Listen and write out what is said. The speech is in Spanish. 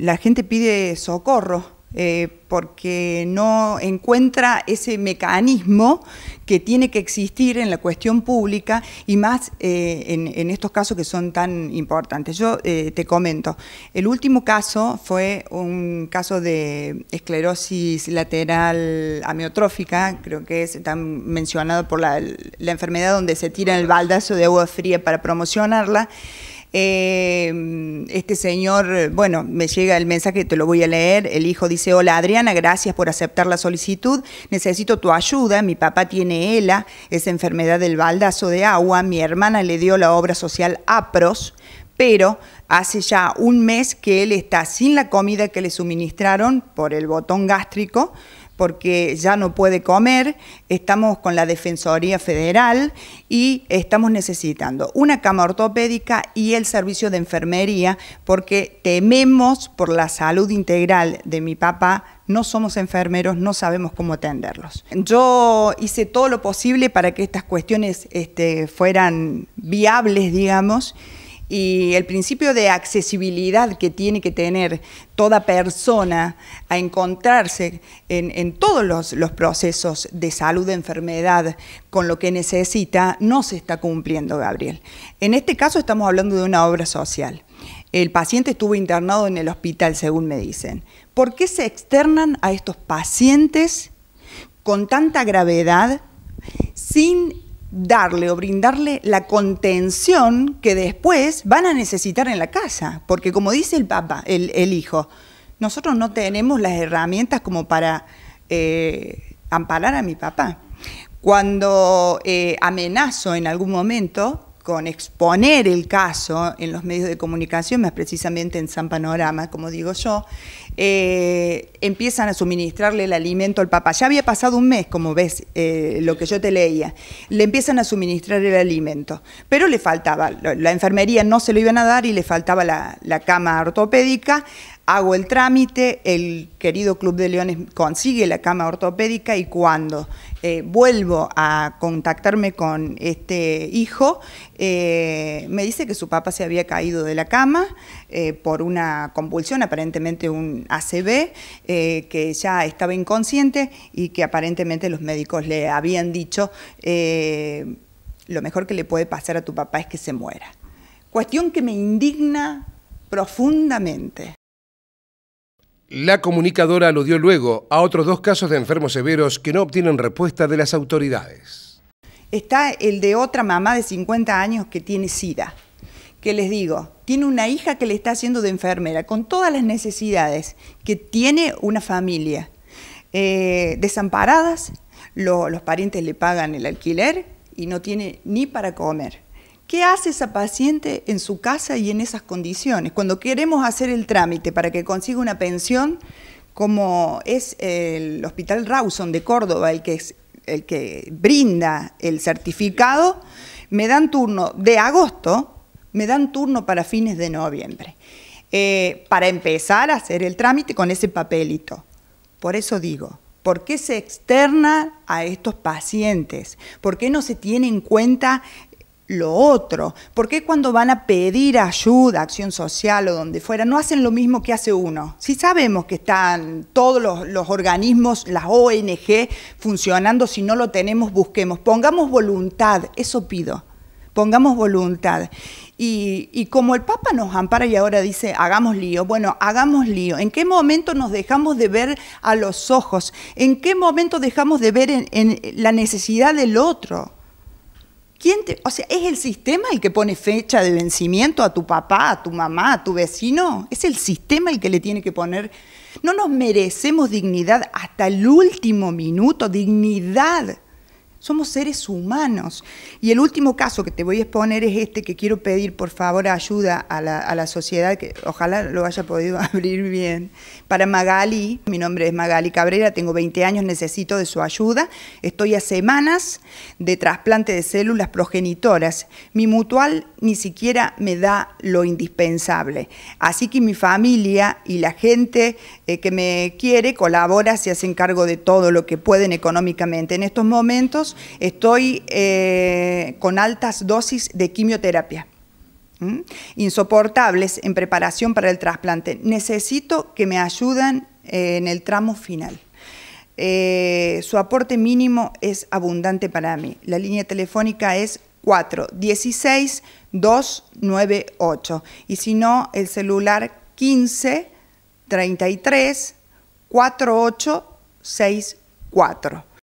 la gente pide socorro. Eh, porque no encuentra ese mecanismo que tiene que existir en la cuestión pública y más eh, en, estos casos que son tan importantes. Yo eh, te comento, el último caso fue un caso de esclerosis lateral amiotrófica, creo que es tan mencionado por la, la enfermedad donde se tira el baldazo de agua fría para promocionarla. Eh, este señor, bueno, me llega el mensaje, te lo voy a leer. El hijo dice, hola Adriana, gracias por aceptar la solicitud. Necesito tu ayuda. Mi papá tiene ELA, esa enfermedad del baldazo de agua. Mi hermana le dio la obra social APROS, pero hace ya un mes que él está sin la comida que le suministraron por el botón gástrico porque ya no puede comer, estamos con la Defensoría Federal y estamos necesitando una cama ortopédica y el servicio de enfermería porque tememos por la salud integral de mi papá, no somos enfermeros, no sabemos cómo atenderlos. Yo hice todo lo posible para que estas cuestiones este, fueran viables, digamos, y el principio de accesibilidad que tiene que tener toda persona a encontrarse en, todos los, los, procesos de salud, de enfermedad, con lo que necesita, no se está cumpliendo, Gabriel. En este caso estamos hablando de una obra social. El paciente estuvo internado en el hospital, según me dicen. ¿Por qué se externan a estos pacientes con tanta gravedad sin darle o brindarle la contención que después van a necesitar en la casa. Porque como dice el papá, el, hijo, nosotros no tenemos las herramientas como para eh, amparar a mi papá. Cuando eh, amenazo en algún momento, con exponer el caso en los medios de comunicación, más precisamente en San Panorama, como digo yo, eh, empiezan a suministrarle el alimento al papá. Ya había pasado un mes, como ves, eh, lo que yo te leía. Le empiezan a suministrar el alimento, pero le faltaba, la enfermería no se lo iban a dar y le faltaba la cama ortopédica, hago el trámite, el querido Club de Leones consigue la cama ortopédica y cuando eh, vuelvo a contactarme con este hijo, eh, me dice que su papá se había caído de la cama eh, por una convulsión, aparentemente un ACV, que ya estaba inconsciente y que aparentemente los médicos le habían dicho, lo mejor que le puede pasar a tu papá es que se muera. Cuestión que me indigna profundamente. La comunicadora aludió luego a otros dos casos de enfermos severos que no obtienen respuesta de las autoridades. Está el de otra mamá de 50 años que tiene SIDA, que les digo, tiene una hija que le está haciendo de enfermera, con todas las necesidades que tiene una familia. Eh, desamparadas, los parientes le pagan el alquiler y no tiene ni para comer. ¿Qué hace esa paciente en su casa y en esas condiciones? Cuando queremos hacer el trámite para que consiga una pensión, como es el Hospital Rawson de Córdoba el que, brinda el certificado, me dan turno de agosto, me dan turno para fines de noviembre, eh, para empezar a hacer el trámite con ese papelito. Por eso digo, ¿Por qué se externa a estos pacientes? ¿Por qué no se tiene en cuenta lo otro. porque cuando van a pedir ayuda, acción social o donde fuera, no hacen lo mismo que hace uno? si sabemos que están todos los, organismos, las ONG funcionando, si no lo tenemos, busquemos. Pongamos voluntad, eso pido pongamos voluntad. Y, como el Papa nos ampara y ahora dice, hagamos lío, bueno, hagamos lío. ¿En qué momento nos dejamos de ver a los ojos? ¿En qué momento dejamos de ver en la necesidad del otro? ¿Quién te, o sea, ¿es el sistema el que pone fecha de vencimiento a tu papá, a tu mamá, a tu vecino? ¿Es el sistema el que le tiene que poner? No nos merecemos dignidad hasta el último minuto, dignidad. Somos seres humanos. Y el último caso que te voy a exponer es este que quiero pedir por favor ayuda a la, sociedad, que ojalá lo haya podido abrir bien. Para Magali, mi nombre es Magali Cabrera, tengo 20 años, necesito de su ayuda. Estoy a semanas de trasplante de células progenitoras. Mi mutual ni siquiera me da lo indispensable. Así que mi familia y la gente eh, que me quiere colabora, se hacen cargo de todo lo que pueden económicamente en estos momentos estoy eh, con altas dosis de quimioterapia, insoportables en preparación para el trasplante. Necesito que me ayuden eh, en el tramo final. Eh, su aporte mínimo es abundante para mí. La línea telefónica es 416 298 y si no, el celular 15 4864.